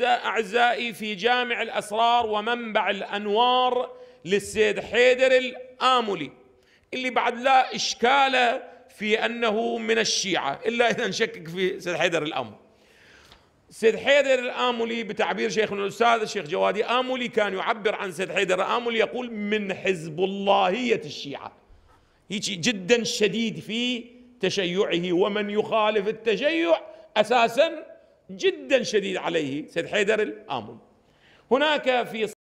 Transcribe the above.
أعزائي في جامع الأسرار ومنبع الأنوار للسيد حيدر الآملي اللي بعد لا إشكال في أنه من الشيعة إلا إذا نشكك في سيد حيدر الأمر سيد حيدر الآملي بتعبير شيخنا الأستاذ الشيخ جوادي آملي كان يعبر عن سيد حيدر الآملي يقول من حزب اللهية الشيعة هيجي جدا شديد في تشيعه ومن يخالف التشيع أساساً جدا شديد عليه سيد حيدر الآمل هناك في